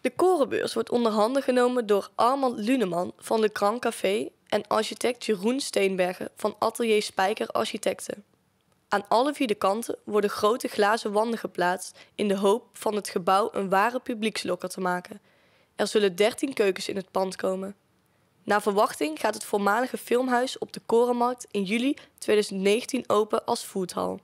De korenbeurs wordt onder handen genomen door Armand Luneman van de Grand Café en architect Jeroen Steenbergen van Atelier Spijker Architecten. Aan alle vier de kanten worden grote glazen wanden geplaatst in de hoop van het gebouw een ware publiekslokker te maken. Er zullen 13 keukens in het pand komen. Naar verwachting gaat het voormalige filmhuis op de Korenmarkt in juli 2019 open als foodhall.